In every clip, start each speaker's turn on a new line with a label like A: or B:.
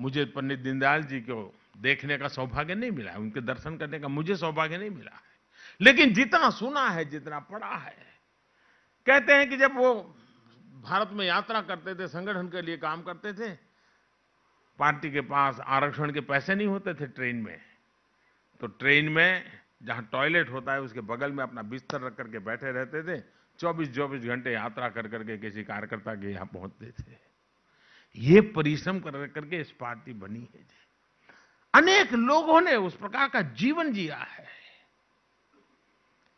A: मुझे पंडित दीनदयाल जी को देखने का सौभाग्य नहीं मिला है उनके दर्शन करने का मुझे सौभाग्य नहीं मिला है लेकिन जितना सुना है जितना पढ़ा है कहते हैं कि जब वो भारत में यात्रा करते थे संगठन के लिए काम करते थे पार्टी के पास आरक्षण के पैसे नहीं होते थे ट्रेन में तो ट्रेन में जहाँ टॉयलेट होता है उसके बगल में अपना बिस्तर रख करके बैठे रहते थे 24-24 घंटे यात्रा कर करके किसी कार्यकर्ता के यहाँ पहुंचते थे ये परिश्रम कर करके इस पार्टी बनी है जी अनेक लोगों ने उस प्रकार का जीवन जिया है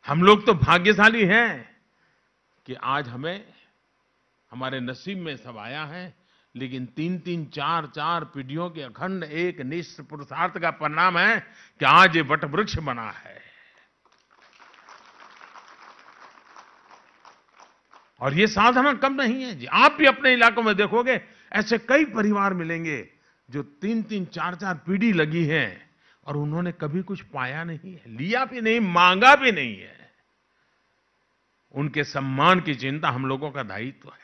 A: हम लोग तो भाग्यशाली हैं कि आज हमें हमारे नसीब में सब आया है लेकिन तीन तीन चार चार पीढ़ियों के अखंड एक निष्ठ पुरुषार्थ का परिणाम है कि आज ये वटवृक्ष बना है और ये साधना कम नहीं है जी आप भी अपने इलाकों में देखोगे ऐसे कई परिवार मिलेंगे जो तीन तीन चार चार पीढ़ी लगी है और उन्होंने कभी कुछ पाया नहीं है लिया भी नहीं मांगा भी नहीं है उनके सम्मान की चिंता हम लोगों का दायित्व है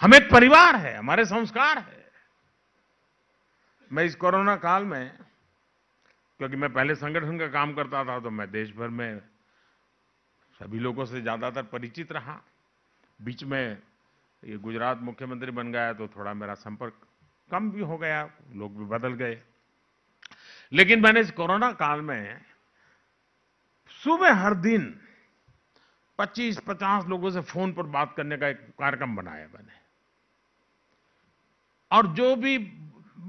A: हम एक परिवार है हमारे संस्कार है मैं इस कोरोना काल में क्योंकि मैं पहले संगठन का काम करता था तो मैं देश भर में सभी लोगों से ज़्यादातर परिचित रहा बीच में ये गुजरात मुख्यमंत्री बन गया तो थोड़ा मेरा संपर्क कम भी हो गया लोग भी बदल गए लेकिन मैंने इस कोरोना काल में सुबह हर दिन 25-50 लोगों से फोन पर बात करने का एक कार्यक्रम बनाया मैंने और जो भी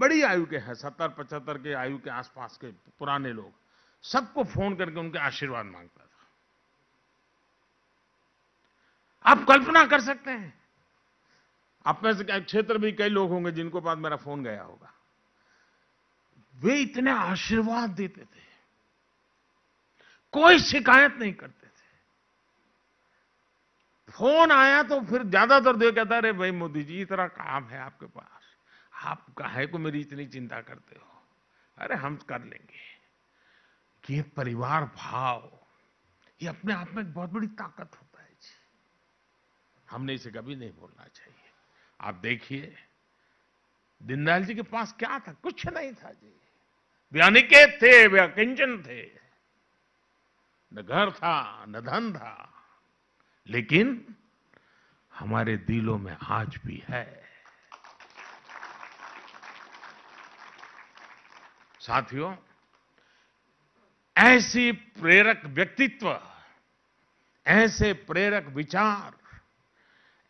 A: बड़ी आयु के हैं सत्तर पचहत्तर के आयु के आसपास के पुराने लोग सबको फोन करके उनके आशीर्वाद मांगता आप कल्पना कर सकते हैं आप में से क्षेत्र भी कई लोग होंगे जिनको पास मेरा फोन गया होगा वे इतने आशीर्वाद देते थे कोई शिकायत नहीं करते थे फोन आया तो फिर ज्यादातर देख कहता अरे भाई मोदी जी इतना काम है आपके पास आप काहे को मेरी इतनी चिंता करते हो अरे हम कर लेंगे ये परिवार भाव ये अपने आप में एक बहुत बड़ी ताकत हो हमने इसे कभी नहीं बोलना चाहिए आप देखिए दीनदयाल जी के पास क्या था कुछ नहीं था जी वे अनिकेत थे वे अकिंचन थे न घर था न धन था लेकिन हमारे दिलों में आज भी है साथियों ऐसी प्रेरक व्यक्तित्व ऐसे प्रेरक विचार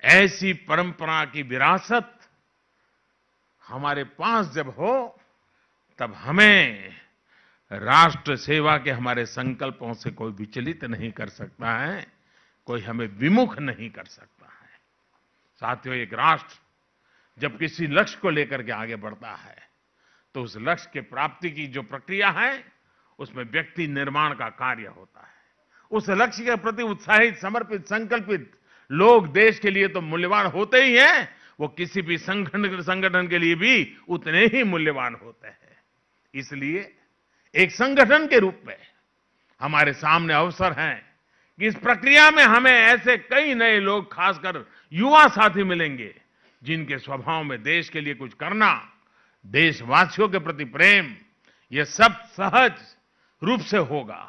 A: ऐसी परंपरा की विरासत हमारे पास जब हो तब हमें राष्ट्र सेवा के हमारे संकल्पों से कोई विचलित नहीं कर सकता है कोई हमें विमुख नहीं कर सकता है साथियों एक राष्ट्र जब किसी लक्ष्य को लेकर के आगे बढ़ता है तो उस लक्ष्य के प्राप्ति की जो प्रक्रिया है उसमें व्यक्ति निर्माण का कार्य होता है उस लक्ष्य के प्रति उत्साहित समर्पित संकल्पित लोग देश के लिए तो मूल्यवान होते ही हैं वो किसी भी संगठन संगठन के लिए भी उतने ही मूल्यवान होते हैं इसलिए एक संगठन के रूप में हमारे सामने अवसर हैं कि इस प्रक्रिया में हमें ऐसे कई नए लोग खासकर युवा साथी मिलेंगे जिनके स्वभाव में देश के लिए कुछ करना देशवासियों के प्रति प्रेम ये सब सहज रूप से होगा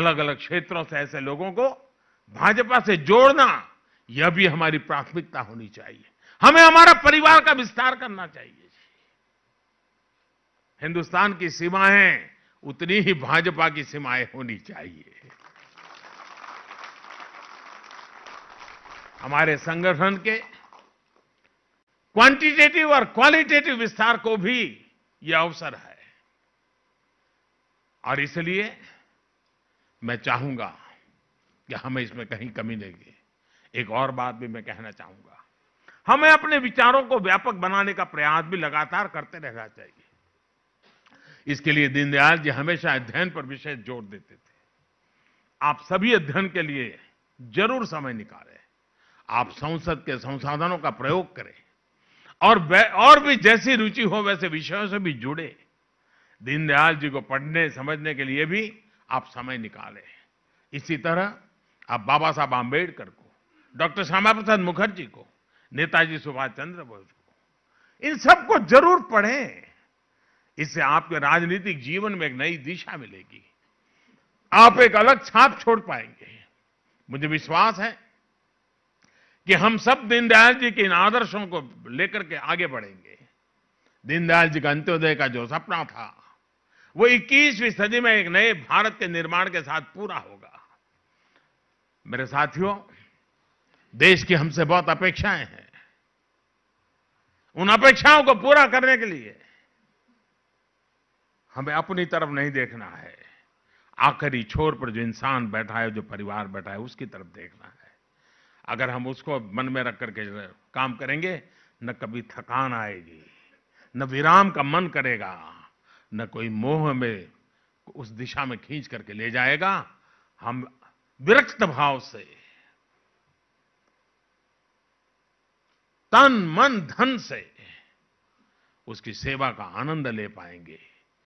A: अलग अलग क्षेत्रों से ऐसे लोगों को भाजपा से जोड़ना यह भी हमारी प्राथमिकता होनी चाहिए हमें हमारा परिवार का विस्तार करना चाहिए हिंदुस्तान की सीमाएं उतनी ही भाजपा की सीमाएं होनी चाहिए हमारे संगठन के क्वांटिटेटिव और क्वालिटेटिव विस्तार को भी यह अवसर है और इसलिए मैं चाहूंगा कि हमें इसमें कहीं कमी नहीं एक और बात भी मैं कहना चाहूंगा हमें अपने विचारों को व्यापक बनाने का प्रयास भी लगातार करते रहना चाहिए इसके लिए दीनदयाल जी हमेशा अध्ययन पर विशेष जोर देते थे आप सभी अध्ययन के लिए जरूर समय निकालें आप संसद के संसाधनों का प्रयोग करें और और भी जैसी रुचि हो वैसे विषयों से भी जुड़े दीनदयाल जी को पढ़ने समझने के लिए भी आप समय निकालें इसी तरह आप बाबा साहब आम्बेडकर को डॉक्टर श्यामा प्रसाद मुखर्जी को नेताजी सुभाष चंद्र बोस को इन सबको जरूर पढ़ें इससे आपके राजनीतिक जीवन में एक नई दिशा मिलेगी आप एक अलग छाप छोड़ पाएंगे मुझे विश्वास है कि हम सब दीनदयाल जी के इन आदर्शों को लेकर के आगे बढ़ेंगे दीनदयाल जी का अंत्योदय का जो सपना था वो 21वीं सदी में एक नए भारत के निर्माण के साथ पूरा होगा मेरे साथियों देश की हमसे बहुत अपेक्षाएं हैं उन अपेक्षाओं को पूरा करने के लिए हमें अपनी तरफ नहीं देखना है आखिरी छोर पर जो इंसान बैठा है जो परिवार बैठा है उसकी तरफ देखना है अगर हम उसको मन में रख करके काम करेंगे न कभी थकान आएगी न विराम का मन करेगा न कोई मोह में उस दिशा में खींच करके ले जाएगा हम विरक्त भाव से तन मन धन से उसकी सेवा का आनंद ले पाएंगे